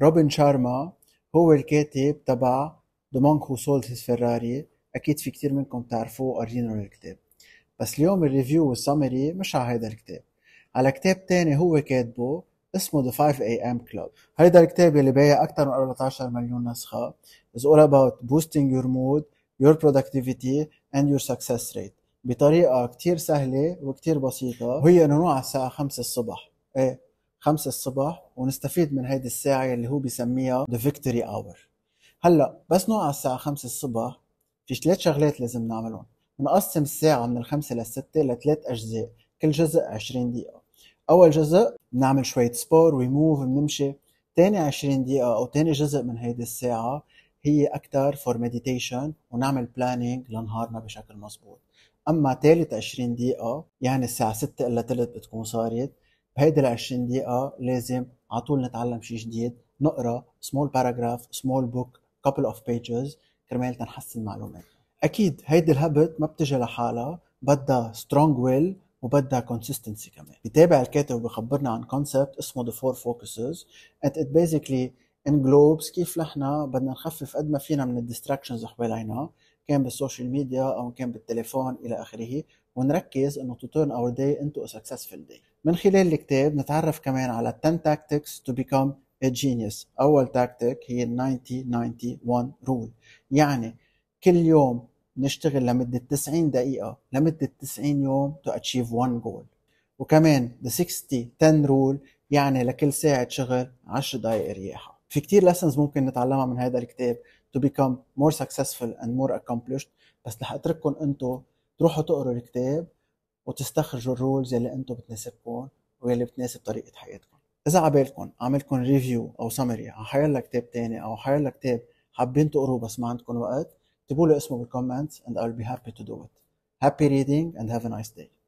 روبن شارما هو الكاتب تبع The Monk Who Sold His Ferrari أكيد في كتير منكم تعرفوه قارينه الكتاب بس اليوم الريفيو والسمري مش على هيدا الكتاب على كتاب تاني هو كاتبه اسمه The 5 AM Club هيدا الكتاب يلي بايع أكثر من 14 مليون نسخة is all about boosting your mood your productivity and your success rate بطريقة كتير سهلة وكتير بسيطة وهي إنه نوع على الساعة 5 الصبح ايه 5 الصبح ونستفيد من هيدي الساعة اللي هو بسميها ذا فيكتوري اور هلا بس نوع الساعة 5 الصبح في ثلاث شغلات لازم نعملهم بنقسم الساعة من الخمسة للستة لثلاث أجزاء كل جزء 20 دقيقة أول جزء بنعمل شوية سبور ويموف بنمشي تاني 20 دقيقة أو تاني جزء من هيدي الساعة هي أكتر فور مديتيشن ونعمل بلانينج لنهارنا بشكل مزبوط أما تالت 20 دقيقة يعني الساعة 6 إلا تلت بتكون صارت بهيدي ال 20 دقيقة لازم على طول نتعلم شيء جديد نقرا سمول باراجراف سمول بوك كابل اوف بيجز كرمال تنحسن معلوماتنا اكيد هيدي الهبت ما بتجي لحالها بدها سترونج ويل وبدها كونسيستنسي كمان بيتابع الكاتب وبخبرنا عن كونسبت اسمه ذا فور فوكسز، ات بيزيكلي انجلوبس كيف نحن بدنا نخفف قد ما فينا من الديستراكشنز حوالينا كان بالسوشيال ميديا او كان بالتليفون الى اخره ونركز انه تو turn اور داي into a successful day من خلال الكتاب نتعرف كمان على 10 tactics to become a genius اول تاكتيك هي 90 90 1 rule يعني كل يوم نشتغل لمدة 90 دقيقة لمدة 90 يوم to achieve one goal وكمان the 60 10 rule يعني لكل ساعة شغل 10 دقائق رياحة في كتير lessons ممكن نتعلمها من هذا الكتاب to become more successful and more accomplished بس رح اترككم انتم تروحوا تقروا الكتاب وتستخرجوا الرولز يلي انتم بتناسبكم ويلي بتناسب طريقه حياتكم اذا عبالكم عملكم ريفيو او سمري او حيالله كتاب تاني او حيالله كتاب حابين تقروه بس ما عندكم وقت اكتبوا لي اسمه بالكومنتس and I'll be happy to do it happy reading and have a nice day